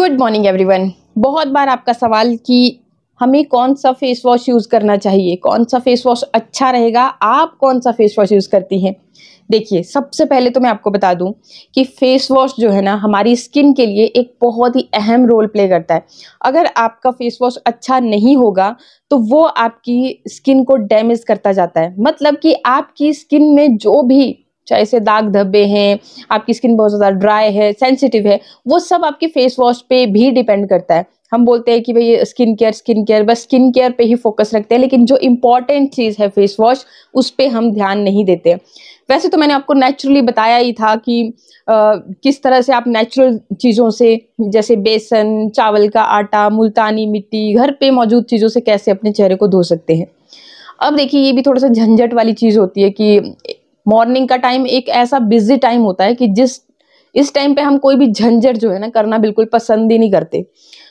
good morning everyone बहुत बार आपका सवाल कि हमें कौन सा फेस वॉश यूज़ करना चाहिए कौन सा फेस वॉश अच्छा रहेगा आप कौन सा फेस वॉश यूज़ करती हैं देखिए सबसे पहले तो मैं आपको बता दूं कि फेस वॉश जो है ना हमारी स्किन के लिए एक बहुत ही अहम रोल प्ले करता है अगर आपका फेस वॉश अच्छा नहीं होगा तो वो आपकी स्किन को डैमेज करता जाता है मतलब कि आपकी स्किन में जो भी चाहे से दाग धब्बे हैं आपकी स्किन बहुत ज़्यादा ड्राई है सेंसिटिव है वो सब आपके फेस वॉश पे भी डिपेंड करता है हम बोलते हैं कि भाई स्किन केयर स्किन केयर बस स्किन केयर पे ही फोकस रखते हैं लेकिन जो इम्पॉर्टेंट चीज़ है फेस वॉश उस पर हम ध्यान नहीं देते वैसे तो मैंने आपको नेचुरली बताया ही था कि आ, किस तरह से आप नेचुरल चीज़ों से जैसे बेसन चावल का आटा मुल्तानी मिट्टी घर पे मौजूद चीज़ों से कैसे अपने चेहरे को धो सकते हैं अब देखिए ये भी थोड़ा सा झंझट वाली चीज़ होती है कि मॉर्निंग का टाइम एक ऐसा बिजी टाइम होता है कि जिस इस टाइम पे हम कोई भी झंझट जो है ना करना बिल्कुल पसंद ही नहीं करते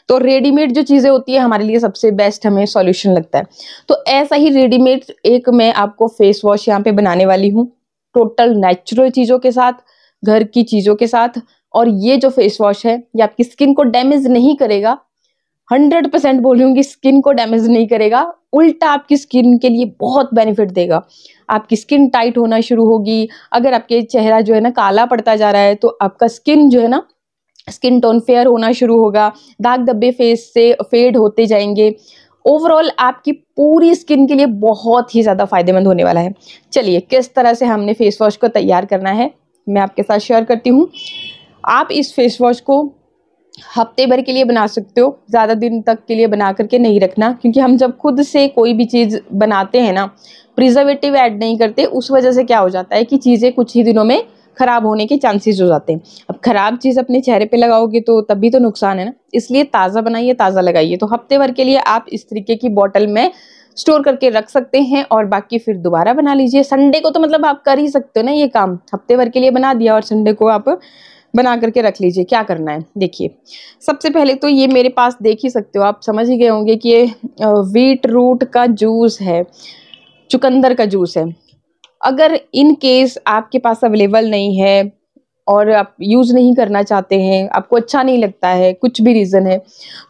तो रेडीमेड जो चीज़ें होती है हमारे लिए सबसे बेस्ट हमें सॉल्यूशन लगता है तो ऐसा ही रेडीमेड एक मैं आपको फेस वॉश यहाँ पे बनाने वाली हूँ टोटल नेचुरल चीज़ों के साथ घर की चीज़ों के साथ और ये जो फेस वॉश है ये आपकी स्किन को डैमेज नहीं करेगा हंड्रेड परसेंट कि स्किन को डैमेज नहीं करेगा उल्टा आपकी स्किन के लिए बहुत बेनिफिट देगा आपकी स्किन टाइट होना शुरू होगी अगर आपके चेहरा जो है ना काला पड़ता जा रहा है तो आपका स्किन जो है ना स्किन टोन फेयर होना शुरू होगा दाग धब्बे फेस से फेड होते जाएंगे ओवरऑल आपकी पूरी स्किन के लिए बहुत ही ज़्यादा फायदेमंद होने वाला है चलिए किस तरह से हमने फेस वॉश को तैयार करना है मैं आपके साथ शेयर करती हूँ आप इस फेस वॉश को हफ्ते भर के लिए बना सकते हो ज़्यादा दिन तक के लिए बना करके नहीं रखना क्योंकि हम जब खुद से कोई भी चीज़ बनाते हैं ना प्रिजर्वेटिव ऐड नहीं करते उस वजह से क्या हो जाता है कि चीज़ें कुछ ही दिनों में ख़राब होने के चांसेस हो जाते हैं अब ख़राब चीज़ अपने चेहरे पे लगाओगे तो तभी तो नुकसान है ना इसलिए ताज़ा बनाइए ताज़ा लगाइए तो हफ्ते भर के लिए आप इस तरीके की बॉटल में स्टोर करके रख सकते हैं और बाकी फिर दोबारा बना लीजिए संडे को तो मतलब आप कर ही सकते हो ना ये काम हफ्ते भर के लिए बना दिया और संडे को आप बना करके रख लीजिए क्या करना है देखिए सबसे पहले तो ये मेरे पास देख ही सकते हो आप समझ ही गए होंगे कि ये वीट रूट का जूस है चुकंदर का जूस है अगर इन केस आपके पास अवेलेबल नहीं है और आप यूज़ नहीं करना चाहते हैं आपको अच्छा नहीं लगता है कुछ भी रीज़न है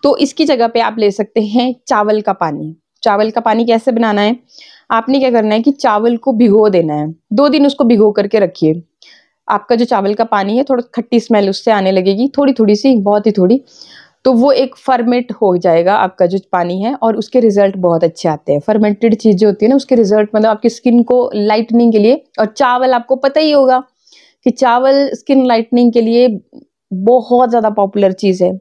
तो इसकी जगह पे आप ले सकते हैं चावल का पानी चावल का पानी कैसे बनाना है आपने क्या करना है कि चावल को भिगो देना है दो दिन उसको भिगो करके रखिए आपका जो चावल का पानी है थोड़ा खट्टी स्मेल उससे आने लगेगी थोड़ी थोड़ी सी बहुत ही थोड़ी तो वो एक फर्मेट हो जाएगा आपका जो पानी है और उसके रिजल्ट बहुत अच्छे आते हैं फर्मेंटेड चीज़ जो होती है ना उसके रिजल्ट मतलब आपकी स्किन को लाइटनिंग के लिए और चावल आपको पता ही होगा कि चावल स्किन लाइटनिंग के लिए बहुत ज़्यादा पॉपुलर चीज़ है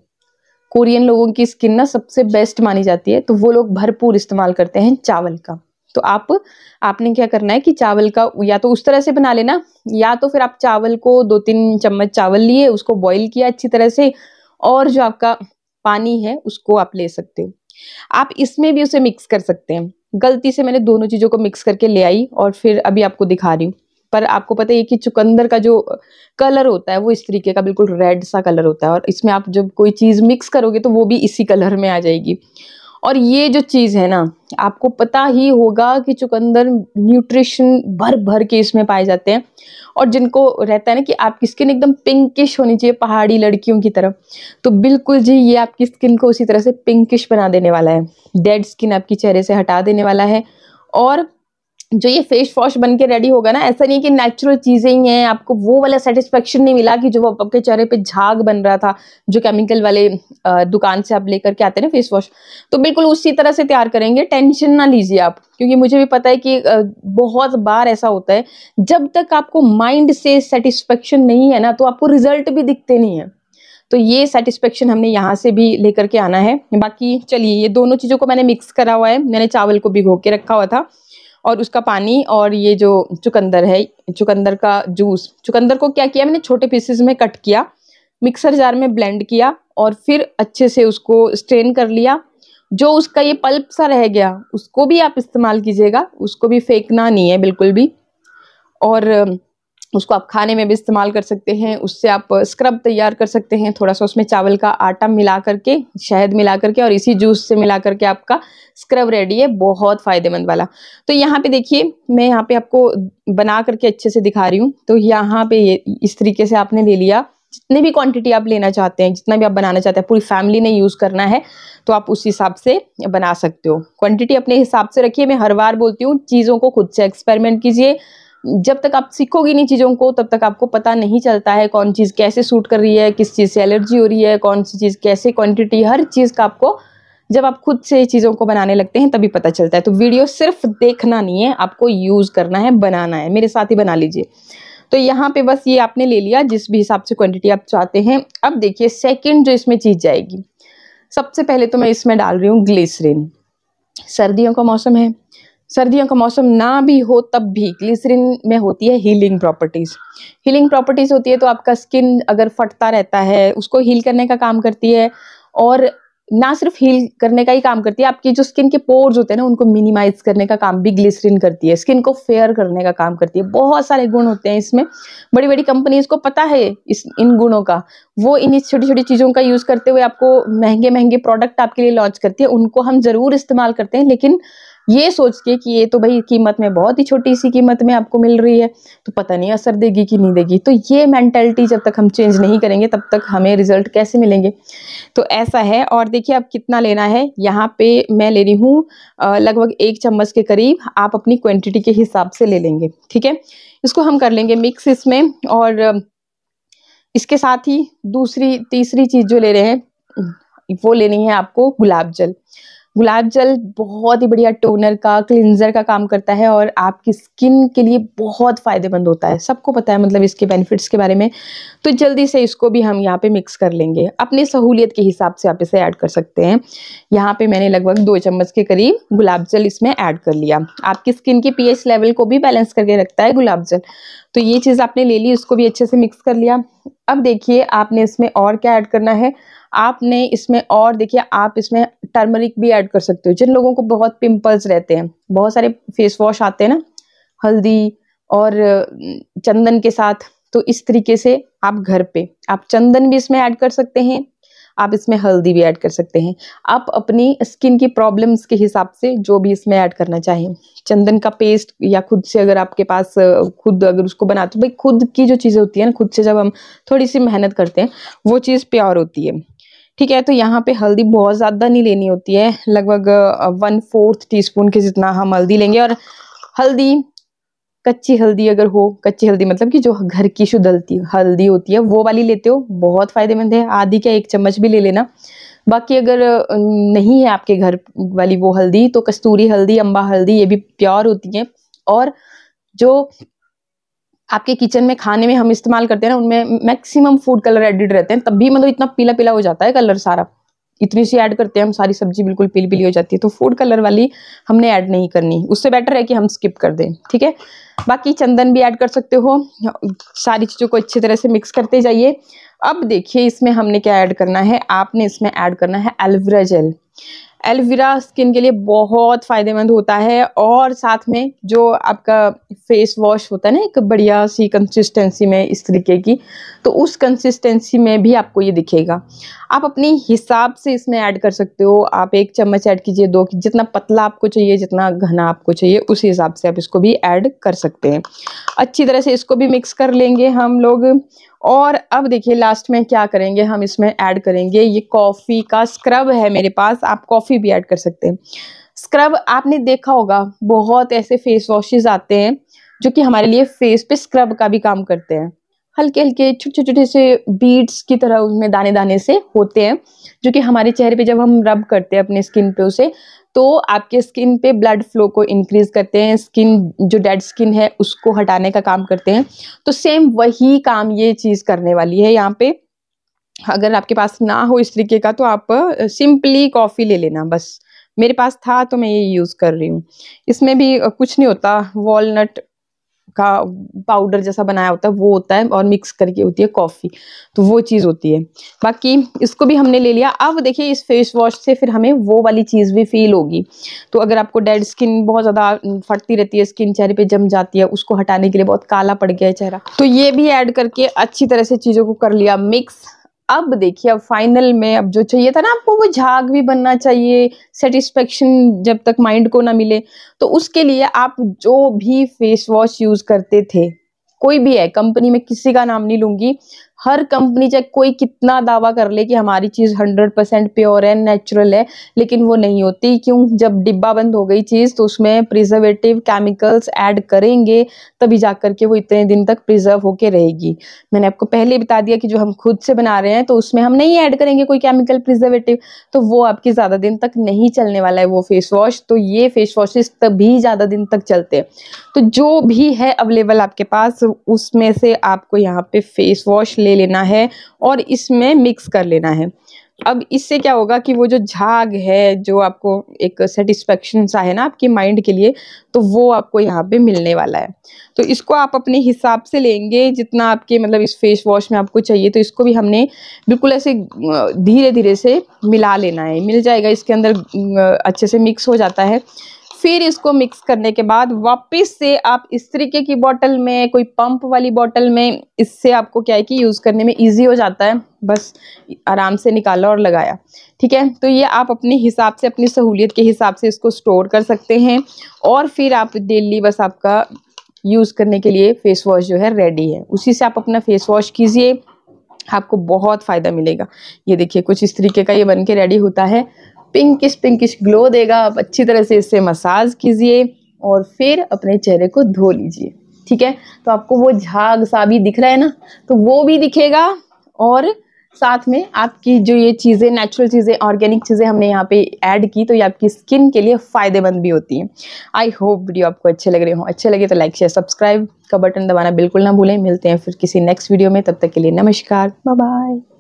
कोरियन लोगों की स्किन ना सबसे बेस्ट मानी जाती है तो वो लोग भरपूर इस्तेमाल करते हैं चावल का तो आप आपने क्या करना है कि चावल का या तो उस तरह से बना लेना या तो फिर आप चावल को दो तीन चम्मच चावल लिए उसको बॉईल किया अच्छी तरह से और जो आपका पानी है उसको आप ले सकते हो आप इसमें भी उसे मिक्स कर सकते हैं गलती से मैंने दोनों चीज़ों को मिक्स करके ले आई और फिर अभी आपको दिखा रही हूँ पर आपको पता है कि चुकंदर का जो कलर होता है वो इस तरीके का बिल्कुल रेड सा कलर होता है और इसमें आप जब कोई चीज़ मिक्स करोगे तो वो भी इसी कलर में आ जाएगी और ये जो चीज़ है ना आपको पता ही होगा कि चुकंदर न्यूट्रिशन भर भर के इसमें पाए जाते हैं और जिनको रहता है ना कि आपकी स्किन एकदम पिंकिश होनी चाहिए पहाड़ी लड़कियों की तरफ तो बिल्कुल जी ये आपकी स्किन को उसी तरह से पिंकिश बना देने वाला है डेड स्किन आपकी चेहरे से हटा देने वाला है और जो ये फेस वॉश बन के रेडी होगा ना ऐसा नहीं है कि नेचुरल चीज़ें ही हैं आपको वो वाला सेटिस्फेक्शन नहीं मिला कि जो वो आपके चेहरे पे झाग बन रहा था जो केमिकल वाले दुकान से आप लेकर के आते हैं ना फेस वॉश तो बिल्कुल उसी तरह से तैयार करेंगे टेंशन ना लीजिए आप क्योंकि मुझे भी पता है कि बहुत बार ऐसा होता है जब तक आपको माइंड से सेटिस्फेक्शन नहीं है ना तो आपको रिजल्ट भी दिखते नहीं है तो ये सेटिस्फेक्शन हमने यहाँ से भी लेकर के आना है बाकी चलिए ये दोनों चीज़ों को मैंने मिक्स करा हुआ है मैंने चावल को भिगो के रखा हुआ था और उसका पानी और ये जो चुकंदर है चुकंदर का जूस चुकंदर को क्या किया मैंने छोटे पीसेस में कट किया मिक्सर जार में ब्लेंड किया और फिर अच्छे से उसको स्ट्रेन कर लिया जो उसका ये पल्प सा रह गया उसको भी आप इस्तेमाल कीजिएगा उसको भी फेंकना नहीं है बिल्कुल भी और उसको आप खाने में भी इस्तेमाल कर सकते हैं उससे आप स्क्रब तैयार कर सकते हैं थोड़ा सा उसमें चावल का आटा मिला करके शहद मिला करके और इसी जूस से मिला करके आपका स्क्रब रेडी है बहुत फ़ायदेमंद वाला तो यहाँ पे देखिए मैं यहाँ पे आपको बना करके अच्छे से दिखा रही हूँ तो यहाँ पे ये इस तरीके से आपने ले लिया जितनी भी क्वांटिटी आप लेना चाहते हैं जितना भी आप बनाना चाहते हैं पूरी फैमिली ने यूज़ करना है तो आप उस हिसाब से बना सकते हो क्वांटिटी अपने हिसाब से रखिए मैं हर बार बोलती हूँ चीज़ों को खुद से एक्सपेरिमेंट कीजिए जब तक आप सीखोगे नहीं चीज़ों को तब तक आपको पता नहीं चलता है कौन चीज़ कैसे सूट कर रही है किस चीज़ से एलर्जी हो रही है कौन सी चीज़ कैसे क्वांटिटी हर चीज़ का आपको जब आप खुद से चीज़ों को बनाने लगते हैं तभी पता चलता है तो वीडियो सिर्फ देखना नहीं है आपको यूज़ करना है बनाना है मेरे साथ ही बना लीजिए तो यहाँ पे बस ये आपने ले लिया जिस भी हिसाब से क्वांटिटी आप चाहते हैं अब देखिए सेकेंड जो इसमें चीज़ जाएगी सबसे पहले तो मैं इसमें डाल रही हूँ ग्लिसरिन सर्दियों का मौसम है सर्दियों का मौसम ना भी हो तब भी ग्लिसरिन में होती है हीलिंग प्रॉपर्टीज़ हीलिंग प्रॉपर्टीज़ होती है तो आपका स्किन अगर फटता रहता है उसको हील करने का काम करती है और ना सिर्फ हील करने का ही काम करती है आपकी जो स्किन के पोर्स होते हैं ना उनको मिनिमाइज करने का काम भी ग्लिसरिन करती है स्किन को फेयर करने का काम करती है बहुत सारे गुण होते हैं इसमें बड़ी बड़ी कंपनीज को पता है इस इन गुणों का वो इन छोटी छोटी चीज़ों का यूज़ करते हुए आपको महंगे महंगे प्रोडक्ट आपके लिए लॉन्च करती है उनको हम ज़रूर इस्तेमाल करते हैं लेकिन ये सोच के कि ये तो भाई कीमत में बहुत ही छोटी सी कीमत में आपको मिल रही है तो पता नहीं असर देगी कि नहीं देगी तो ये मैंटेलिटी जब तक हम चेंज नहीं करेंगे तब तक हमें रिजल्ट कैसे मिलेंगे तो ऐसा है और देखिए आप कितना लेना है यहाँ पे मैं ले रही हूँ लगभग एक चम्मच के करीब आप अपनी क्वान्टिटी के हिसाब से ले लेंगे ठीक है इसको हम कर लेंगे मिक्स इसमें और इसके साथ ही दूसरी तीसरी चीज़ जो ले रहे हैं वो लेनी है आपको गुलाब जल गुलाब जल बहुत ही बढ़िया टोनर का क्लिनजर का काम करता है और आपकी स्किन के लिए बहुत फ़ायदेमंद होता है सबको पता है मतलब इसके बेनिफिट्स के बारे में तो जल्दी से इसको भी हम यहाँ पे मिक्स कर लेंगे अपने सहूलियत के हिसाब से आप इसे ऐड कर सकते हैं यहाँ पे मैंने लगभग दो चम्मच के करीब गुलाब जल इसमें ऐड कर लिया आपकी स्किन की पी लेवल को भी बैलेंस करके रखता है गुलाब जल तो ये चीज़ आपने ले ली उसको भी अच्छे से मिक्स कर लिया अब देखिए आपने इसमें और क्या ऐड करना है आपने इसमें और देखिए आप इसमें टर्मरिक भी ऐड कर सकते हो जिन लोगों को बहुत पिंपल्स रहते हैं बहुत सारे फेस वॉश आते हैं ना हल्दी और चंदन के साथ तो इस तरीके से आप घर पे आप चंदन भी इसमें ऐड कर सकते हैं आप इसमें हल्दी भी ऐड कर सकते हैं आप अपनी स्किन की प्रॉब्लम्स के हिसाब से जो भी इसमें ऐड करना चाहें चंदन का पेस्ट या खुद से अगर आपके पास खुद अगर उसको बनाते भाई खुद की जो चीज़ें होती है ना खुद से जब हम थोड़ी सी मेहनत करते हैं वो चीज़ प्योर होती है ठीक है तो यहाँ पे हल्दी बहुत ज़्यादा नहीं लेनी होती है लगभग वन फोर्थ टीस्पून के जितना हम हल्दी लेंगे और हल्दी कच्ची हल्दी अगर हो कच्ची हल्दी मतलब कि जो घर की शुद्ध हल्दी हल्दी होती है वो वाली लेते हो बहुत फ़ायदेमंद है आधी क्या एक चम्मच भी ले लेना बाकी अगर नहीं है आपके घर वाली वो हल्दी तो कस्तूरी हल्दी अम्बा हल्दी ये भी प्योर होती है और जो आपके किचन में खाने में हम इस्तेमाल करते हैं ना उनमें मैक्सिमम फूड कलर एडिड रहते हैं तब भी मतलब इतना पीला पीला हो जाता है कलर सारा इतनी सी ऐड करते हैं हम सारी सब्जी बिल्कुल पीली पीली हो जाती है तो फूड कलर वाली हमने ऐड नहीं करनी उससे बेटर है कि हम स्किप कर दें ठीक है बाकी चंदन भी ऐड कर सकते हो सारी चीज़ों को अच्छी तरह से मिक्स करते जाइए अब देखिए इसमें हमने क्या ऐड करना है आपने इसमें ऐड करना है एल्वरा जेल एलोवेरा स्किन के लिए बहुत फ़ायदेमंद होता है और साथ में जो आपका फेस वॉश होता है ना एक बढ़िया सी कंसिस्टेंसी में इस तरीके की तो उस कंसिस्टेंसी में भी आपको ये दिखेगा आप अपने हिसाब से इसमें ऐड कर सकते हो आप एक चम्मच ऐड कीजिए दो की जितना पतला आपको चाहिए जितना घना आपको चाहिए उस हिसाब से आप इसको भी ऐड कर सकते हैं अच्छी तरह से इसको भी मिक्स कर लेंगे हम लोग और अब देखिए लास्ट में क्या करेंगे हम इसमें ऐड करेंगे ये कॉफ़ी का स्क्रब है मेरे पास आप कॉफ़ी भी ऐड कर सकते हैं स्क्रब आपने देखा होगा बहुत ऐसे फेस वॉशेज आते हैं जो कि हमारे लिए फेस पे स्क्रब का भी काम करते हैं हल्के हल्के छोटे छोटे से बीड्स की तरह उसमें दाने दाने से होते हैं जो कि हमारे चेहरे पे जब हम रब करते हैं अपने स्किन पे उसे तो आपके स्किन पे ब्लड फ्लो को इंक्रीज करते हैं स्किन जो डेड स्किन है उसको हटाने का काम करते हैं तो सेम वही काम ये चीज़ करने वाली है यहाँ पे अगर आपके पास ना हो इस तरीके का तो आप सिंपली कॉफ़ी ले लेना बस मेरे पास था तो मैं ये यूज़ कर रही हूँ इसमें भी कुछ नहीं होता वॉलनट का पाउडर जैसा बनाया होता है वो होता है और मिक्स करके होती है कॉफ़ी तो वो चीज़ होती है बाकी इसको भी हमने ले लिया अब देखिए इस फेस वॉश से फिर हमें वो वाली चीज़ भी फील होगी तो अगर आपको डेड स्किन बहुत ज़्यादा फटती रहती है स्किन चेहरे पे जम जाती है उसको हटाने के लिए बहुत काला पड़ गया है चेहरा तो ये भी ऐड करके अच्छी तरह से चीज़ों को कर लिया मिक्स अब देखिए अब फाइनल में अब जो चाहिए था ना आपको वो झाग भी बनना चाहिए सेटिस्फेक्शन जब तक माइंड को ना मिले तो उसके लिए आप जो भी फेस वॉश यूज़ करते थे कोई भी है कंपनी में किसी का नाम नहीं लूंगी हर कंपनी चाहे कोई कितना दावा कर ले कि हमारी चीज़ हंड्रेड परसेंट प्योर है नेचुरल है लेकिन वो नहीं होती क्यों जब डिब्बा बंद हो गई चीज़ तो उसमें प्रिजर्वेटिव केमिकल्स ऐड करेंगे तभी जा करके वो इतने दिन तक प्रिजर्व होके रहेगी मैंने आपको पहले बता दिया कि जो हम खुद से बना रहे हैं तो उसमें हम नहीं ऐड करेंगे कोई केमिकल प्रिजर्वेटिव तो वो आपकी ज़्यादा दिन तक नहीं चलने वाला है वो फेस वॉश तो ये फेस वॉशेस तभी ज़्यादा दिन तक चलते हैं तो जो भी है अवेलेबल आपके पास उसमें से आपको यहाँ पे फेस वॉश ले ले लेना है और इसमें मिक्स कर लेना है अब इससे क्या होगा कि वो जो झाग है जो आपको एक सेटिस्फेक्शन सा है ना आपके माइंड के लिए तो वो आपको यहाँ पे मिलने वाला है तो इसको आप अपने हिसाब से लेंगे जितना आपके मतलब इस फेस वॉश में आपको चाहिए तो इसको भी हमने बिल्कुल ऐसे धीरे धीरे से मिला लेना है मिल जाएगा इसके अंदर अच्छे से मिक्स हो जाता है फिर इसको मिक्स करने के बाद वापस से आप इस तरीके की बॉटल में कोई पंप वाली बॉटल में इससे आपको क्या है कि यूज़ करने में इजी हो जाता है बस आराम से निकाला और लगाया ठीक है तो ये आप अपने हिसाब से अपनी सहूलियत के हिसाब से इसको स्टोर कर सकते हैं और फिर आप डेली बस आपका यूज़ करने के लिए फेस वॉश जो है रेडी है उसी से आप अपना फेस वॉश कीजिए आपको बहुत फ़ायदा मिलेगा ये देखिए कुछ इस तरीके का ये बन के रेडी होता है पिंकिश पिंकिश ग्लो देगा आप अच्छी तरह से इससे मसाज कीजिए और फिर अपने चेहरे को धो लीजिए ठीक है तो आपको वो झाग सा भी दिख रहा है ना तो वो भी दिखेगा और साथ में आपकी जो ये चीज़ें नेचुरल चीज़ें ऑर्गेनिक चीज़ें हमने यहाँ पे ऐड की तो ये आपकी स्किन के लिए फ़ायदेमंद भी होती हैं आई होप वीडियो आपको अच्छे लग रहे हो अच्छे लगे तो लाइक शेयर सब्सक्राइब का बटन दबाना बिल्कुल ना भूलें मिलते हैं फिर किसी नेक्स्ट वीडियो में तब तक के लिए नमस्कार बाय